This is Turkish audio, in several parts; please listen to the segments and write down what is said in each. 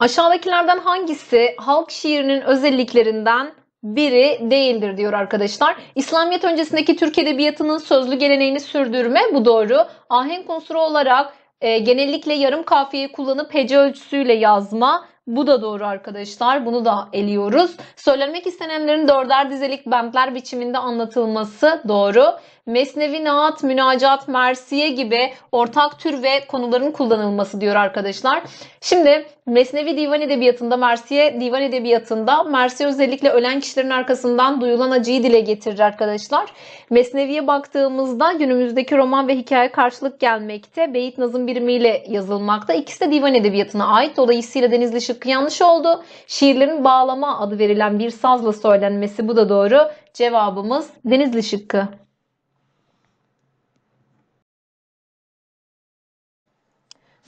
Aşağıdakilerden hangisi halk şiirinin özelliklerinden biri değildir diyor arkadaşlar. İslamiyet öncesindeki Türk edebiyatının sözlü geleneğini sürdürme bu doğru. Ahenk unsuru olarak e, genellikle yarım kafiye kullanıp hece ölçüsüyle yazma bu da doğru arkadaşlar. Bunu da eliyoruz. Söylenmek istenenlerin dörder dizelik bentler biçiminde anlatılması doğru. Mesnevi Naat, Münacat, Mersiye gibi ortak tür ve konuların kullanılması diyor arkadaşlar. Şimdi Mesnevi Divan Edebiyatı'nda, Mersiye Divan Edebiyatı'nda Mersiye özellikle ölen kişilerin arkasından duyulan acıyı dile getirir arkadaşlar. Mesnevi'ye baktığımızda günümüzdeki roman ve hikaye karşılık gelmekte. Beyit Nazım birimiyle yazılmakta. İkisi de divan edebiyatına ait. Dolayısıyla Denizli Şıkkı yanlış oldu. Şiirlerin bağlama adı verilen bir sazla söylenmesi bu da doğru. Cevabımız Denizli Şıkkı.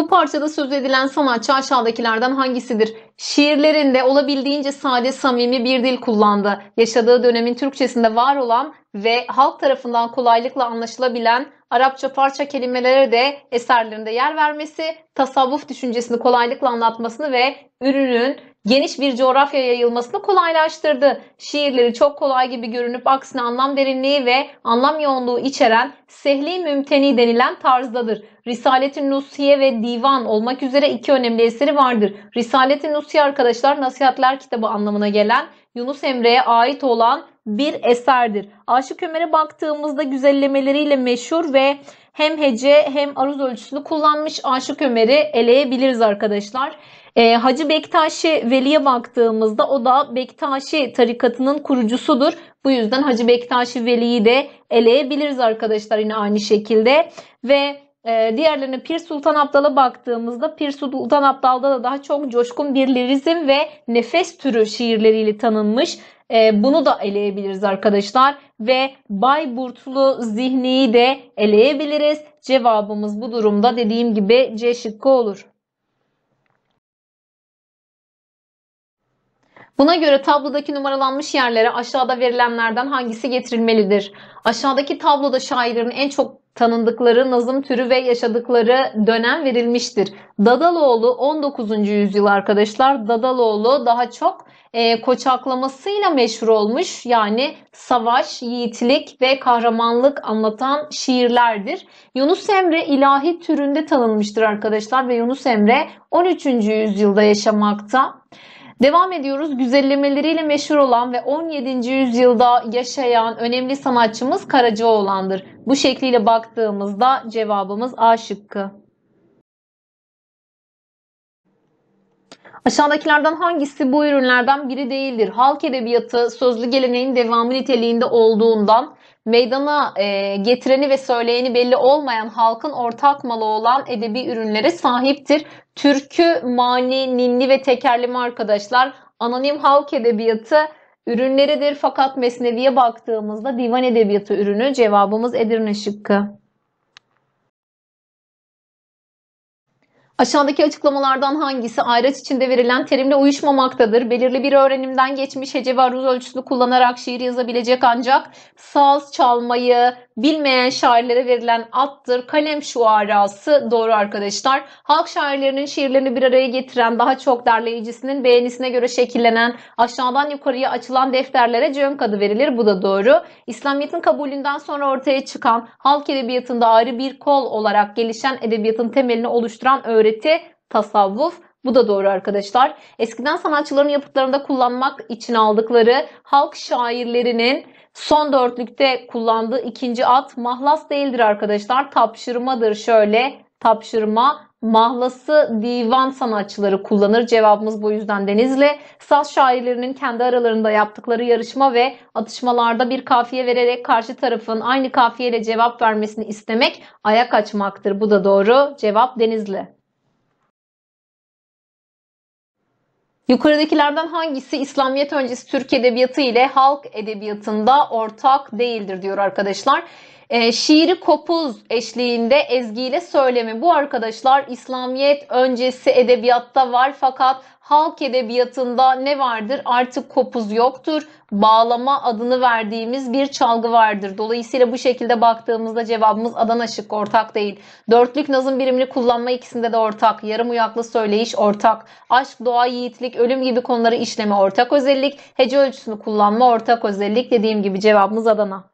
Bu parçada söz edilen sanatçı aşağıdakilerden hangisidir? Şiirlerinde olabildiğince sade, samimi bir dil kullandı. Yaşadığı dönemin Türkçesinde var olan ve halk tarafından kolaylıkla anlaşılabilen Arapça parça kelimelere de eserlerinde yer vermesi, tasavvuf düşüncesini kolaylıkla anlatmasını ve ürünün geniş bir coğrafya yayılmasını kolaylaştırdı. Şiirleri çok kolay gibi görünüp aksine anlam derinliği ve anlam yoğunluğu içeren sehli mümteni denilen tarzdadır. Risaletin i Nusiye ve Divan olmak üzere iki önemli eseri vardır. Risaletin i Nusiye arkadaşlar nasihatler kitabı anlamına gelen Yunus Emre'ye ait olan bir eserdir. Aşık Ömer'e baktığımızda güzellemeleriyle meşhur ve hem hece hem aruz ölçüsünü kullanmış Aşık Ömer'i eleyebiliriz arkadaşlar. Ee, Hacı Bektaşi Veli'ye baktığımızda o da Bektaşi tarikatının kurucusudur. Bu yüzden Hacı Bektaşi Veli'yi de eleyebiliriz arkadaşlar yine aynı şekilde. Ve ee, diğerlerine Pir Sultan Abdal'a baktığımızda Pir Sultan Abdal'da da daha çok coşkun bir lirizm ve nefes türü şiirleriyle tanınmış. Ee, bunu da eleyebiliriz arkadaşlar ve Bayburtlu zihniyi de eleyebiliriz. Cevabımız bu durumda dediğim gibi C şıkkı olur. Buna göre tablodaki numaralanmış yerlere aşağıda verilenlerden hangisi getirilmelidir? Aşağıdaki tabloda şairlerin en çok tanındıkları nazım türü ve yaşadıkları dönem verilmiştir. Dadaloğlu 19. yüzyıl arkadaşlar. Dadaloğlu daha çok e, koçaklamasıyla meşhur olmuş. Yani savaş, yiğitlik ve kahramanlık anlatan şiirlerdir. Yunus Emre ilahi türünde tanınmıştır arkadaşlar ve Yunus Emre 13. yüzyılda yaşamakta. Devam ediyoruz. Güzellemeleriyle meşhur olan ve 17. yüzyılda yaşayan önemli sanatçımız Karacaoğlan'dır. Bu şekliyle baktığımızda cevabımız A şıkkı. Aşağıdakilerden hangisi bu ürünlerden biri değildir? Halk edebiyatı sözlü geleneğin devamı niteliğinde olduğundan meydana e, getireni ve söyleyeni belli olmayan halkın ortak malı olan edebi ürünlere sahiptir. Türkü, mani, ninni ve tekerleme arkadaşlar anonim halk edebiyatı ürünleridir. Fakat Mesnevi'ye baktığımızda divan edebiyatı ürünü cevabımız Edirne şıkkı. Aşağıdaki açıklamalardan hangisi ayraç içinde verilen terimle uyuşmamaktadır? Belirli bir öğrenimden geçmiş hece ve aruz ölçüsünü kullanarak şiir yazabilecek ancak saz çalmayı bilmeyen şairlere verilen attır. Kalem şuarası doğru arkadaşlar. Halk şairlerinin şiirlerini bir araya getiren daha çok derleyicisinin beğenisine göre şekillenen aşağıdan yukarıya açılan defterlere cönk adı verilir. Bu da doğru. İslamiyet'in kabulünden sonra ortaya çıkan halk edebiyatında ayrı bir kol olarak gelişen edebiyatın temelini oluşturan öğretim öğreti, tasavvuf, bu da doğru arkadaşlar. Eskiden sanatçıların yapıtlarında kullanmak için aldıkları halk şairlerinin son dörtlükte kullandığı ikinci at mahlas değildir arkadaşlar. Tapşırmadır şöyle tapşırma mahlası divan sanatçıları kullanır. Cevabımız bu yüzden Denizli. Saz şairlerinin kendi aralarında yaptıkları yarışma ve atışmalarda bir kafiye vererek karşı tarafın aynı kafiyeyle cevap vermesini istemek ayak açmaktır. Bu da doğru. Cevap Denizli. Yukarıdakilerden hangisi İslamiyet öncesi Türk edebiyatı ile halk edebiyatında ortak değildir diyor arkadaşlar. E, şiiri kopuz eşliğinde ezgiyle söyleme bu arkadaşlar İslamiyet öncesi edebiyatta var fakat halk edebiyatında ne vardır? Artık kopuz yoktur. Bağlama adını verdiğimiz bir çalgı vardır. Dolayısıyla bu şekilde baktığımızda cevabımız Adana şık ortak değil. Dörtlük nazım birimini kullanma ikisinde de ortak. Yarım uyaklı söyleyiş ortak. Aşk, doğa, yiğitlik, ölüm gibi konuları işleme ortak özellik. Hece ölçüsünü kullanma ortak özellik. Dediğim gibi cevabımız Adana.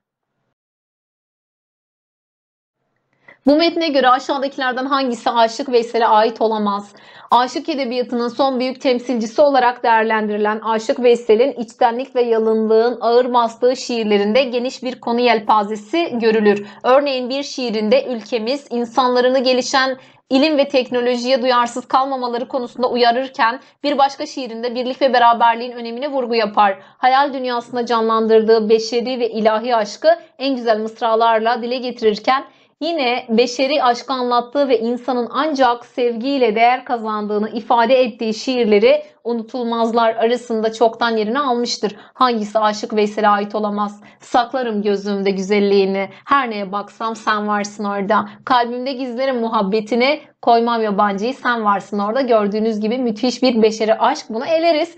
Bu metne göre aşağıdakilerden hangisi Aşık Veysel'e ait olamaz? Aşık edebiyatının son büyük temsilcisi olarak değerlendirilen Aşık Veysel'in içtenlik ve yalınlığın ağır bastığı şiirlerinde geniş bir konu yelpazesi görülür. Örneğin bir şiirinde ülkemiz insanlarını gelişen ilim ve teknolojiye duyarsız kalmamaları konusunda uyarırken bir başka şiirinde birlik ve beraberliğin önemine vurgu yapar. Hayal dünyasında canlandırdığı beşeri ve ilahi aşkı en güzel mısralarla dile getirirken Yine beşeri aşkı anlattığı ve insanın ancak sevgiyle değer kazandığını ifade ettiği şiirleri unutulmazlar arasında çoktan yerini almıştır. Hangisi Aşık Veysel'e ait olamaz? Saklarım gözümde güzelliğini, her neye baksam sen varsın orada. Kalbimde gizlerim muhabbetini, koymam yabancıyı sen varsın orada. Gördüğünüz gibi müthiş bir beşeri aşk bunu eleriz.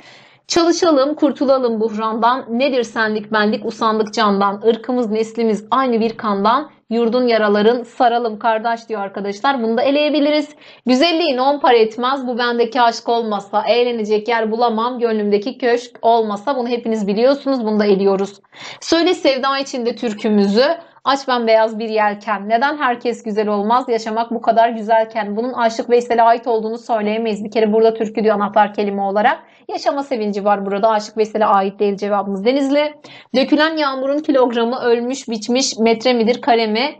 Çalışalım, kurtulalım buhrandan. Nedir senlik benlik, usandık candan. Irkımız, neslimiz aynı bir kandan Yurdun yaraların saralım kardeş diyor arkadaşlar. Bunu da eleyebiliriz. Güzelliğin on para etmez. Bu bendeki aşk olmasa, eğlenecek yer bulamam. Gönlümdeki köşk olmasa bunu hepiniz biliyorsunuz. Bunu da eliyoruz. Söyle sevda içinde türkümüzü. Aç ben beyaz bir yelken. Neden herkes güzel olmaz? Yaşamak bu kadar güzelken. Bunun Aşık Veysel'e ait olduğunu söyleyemeyiz. Bir kere burada türkü diyor anahtar kelime olarak. Yaşama sevinci var burada. Aşık Veysel'e ait değil cevabımız Denizli. Dökülen yağmurun kilogramı ölmüş biçmiş metre midir kare mi?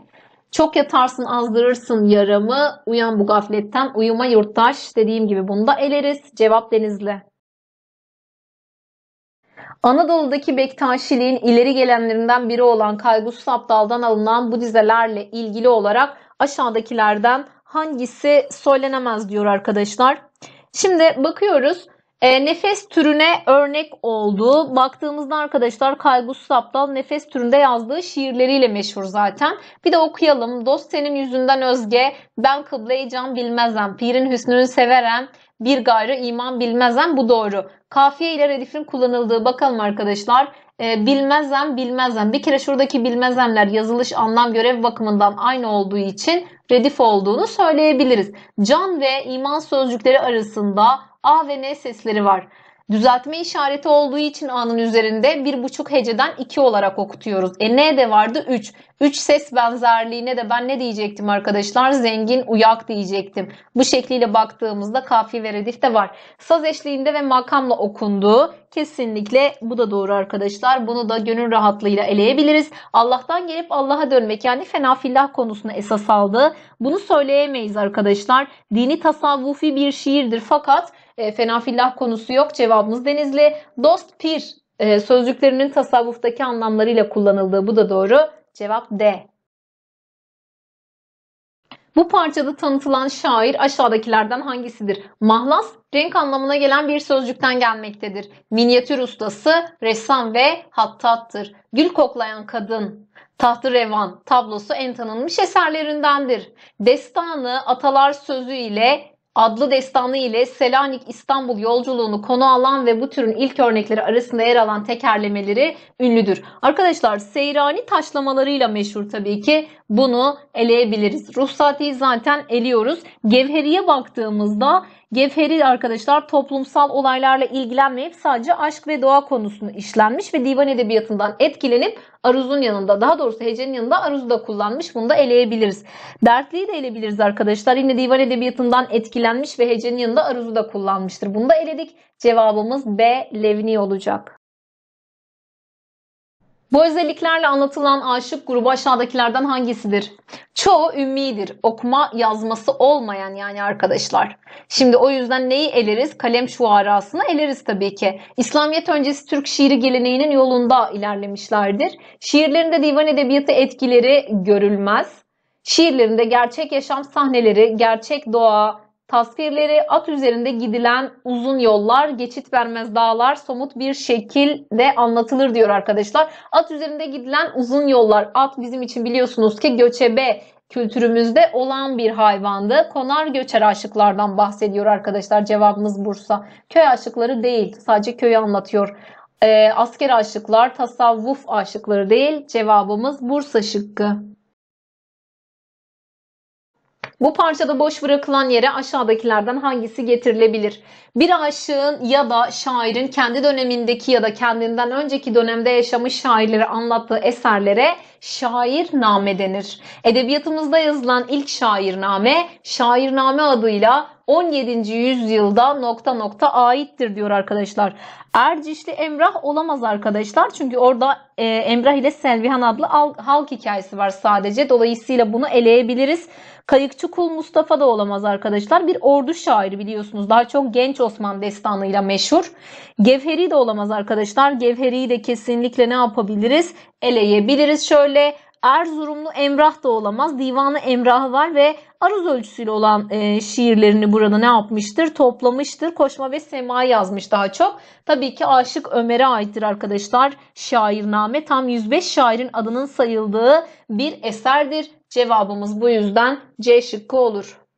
Çok yatarsın azdırırsın yaramı. Uyan bu gafletten. Uyuma yurttaş. Dediğim gibi bunu da eleriz. Cevap Denizli. Anadolu'daki Bektaşiliğin ileri gelenlerinden biri olan Kaygusuz Abdal'dan alınan bu dizelerle ilgili olarak aşağıdakilerden hangisi söylenemez diyor arkadaşlar. Şimdi bakıyoruz. E, nefes türüne örnek oldu. Baktığımızda arkadaşlar Kaygus Saptal nefes türünde yazdığı şiirleriyle meşhur zaten. Bir de okuyalım. Dost senin yüzünden özge, ben kıbleyi can bilmezem, pirin hüsnünü severem, bir gayrı iman bilmezem bu doğru. Kafiye ile redifin kullanıldığı bakalım arkadaşlar. E, bilmezem bilmezem. Bir kere şuradaki bilmezemler yazılış anlam görev bakımından aynı olduğu için redif olduğunu söyleyebiliriz. Can ve iman sözcükleri arasında A ve N sesleri var. Düzeltme işareti olduğu için A'nın üzerinde bir buçuk heceden 2 olarak okutuyoruz. E N de vardı 3. 3 ses benzerliğine de ben ne diyecektim arkadaşlar? Zengin, uyak diyecektim. Bu şekliyle baktığımızda kafi ve redif de var. Saz eşliğinde ve makamla okunduğu kesinlikle bu da doğru arkadaşlar. Bunu da gönül rahatlığıyla eleyebiliriz. Allah'tan gelip Allah'a dönmek yani fena fillah konusunu esas aldı. Bunu söyleyemeyiz arkadaşlar. Dini tasavvufi bir şiirdir fakat e, fenafillah konusu yok. Cevabımız Denizli. Dost pir e, sözcüklerinin tasavvuftaki anlamlarıyla kullanıldığı bu da doğru. Cevap D. Bu parçada tanıtılan şair aşağıdakilerden hangisidir? Mahlas renk anlamına gelen bir sözcükten gelmektedir. Minyatür ustası, ressam ve hattattır. Gül koklayan kadın, tahtı revan tablosu en tanınmış eserlerindendir. Destanı atalar sözü ile adlı destanı ile Selanik İstanbul yolculuğunu konu alan ve bu türün ilk örnekleri arasında yer alan tekerlemeleri ünlüdür. Arkadaşlar Seyrani taşlamalarıyla meşhur tabii ki bunu eleyebiliriz. Ruhsati'yi zaten eliyoruz. Gevheri'ye baktığımızda Gevheri arkadaşlar toplumsal olaylarla ilgilenmeyip sadece aşk ve doğa konusunu işlenmiş ve divan edebiyatından etkilenip Aruz'un yanında daha doğrusu Hece'nin yanında Aruz'u da kullanmış. Bunu da eleyebiliriz. Dertliği de eleyebiliriz arkadaşlar. Yine divan edebiyatından etkilenmiş ve Hece'nin yanında Aruz'u da kullanmıştır. Bunu da eledik. Cevabımız B. Levni olacak. Bu özelliklerle anlatılan aşık grubu aşağıdakilerden hangisidir? Çoğu ümmidir. Okuma yazması olmayan yani arkadaşlar. Şimdi o yüzden neyi eleriz? Kalem şuarasını eleriz tabii ki. İslamiyet öncesi Türk şiiri geleneğinin yolunda ilerlemişlerdir. Şiirlerinde divan edebiyatı etkileri görülmez. Şiirlerinde gerçek yaşam sahneleri, gerçek doğa, tasvirleri, at üzerinde gidilen uzun yollar, geçit vermez dağlar somut bir şekilde anlatılır diyor arkadaşlar. At üzerinde gidilen uzun yollar, at bizim için biliyorsunuz ki göçebe kültürümüzde olan bir hayvandı. Konar göçer aşıklardan bahsediyor arkadaşlar. Cevabımız Bursa. Köy aşıkları değil, sadece köyü anlatıyor. E, asker aşıklar, tasavvuf aşıkları değil. Cevabımız Bursa şıkkı. Bu parçada boş bırakılan yere aşağıdakilerden hangisi getirilebilir? Bir aşığın ya da şairin kendi dönemindeki ya da kendinden önceki dönemde yaşamış şairleri anlattığı eserlere şair name denir. Edebiyatımızda yazılan ilk şairname, şairname adıyla 17. yüzyılda nokta nokta aittir diyor arkadaşlar. Ercişli Emrah olamaz arkadaşlar. Çünkü orada e, Emrah ile Selvihan adlı halk hikayesi var sadece. Dolayısıyla bunu eleyebiliriz. Kayıkçıkul Mustafa da olamaz arkadaşlar. Bir ordu şairi biliyorsunuz. Daha çok Genç Osman destanıyla meşhur. Gevheri de olamaz arkadaşlar. Gevheri'yi de kesinlikle ne yapabiliriz? Eleyebiliriz şöyle. Erzurumlu Emrah da olamaz. Divanı Emrah var ve aruz ölçüsüyle olan e, şiirlerini burada ne yapmıştır? Toplamıştır. Koşma ve Sema yazmış daha çok. Tabii ki Aşık Ömer'e aittir arkadaşlar. Şairname tam 105 şairin adının sayıldığı bir eserdir. Cevabımız bu yüzden C şıkkı olur.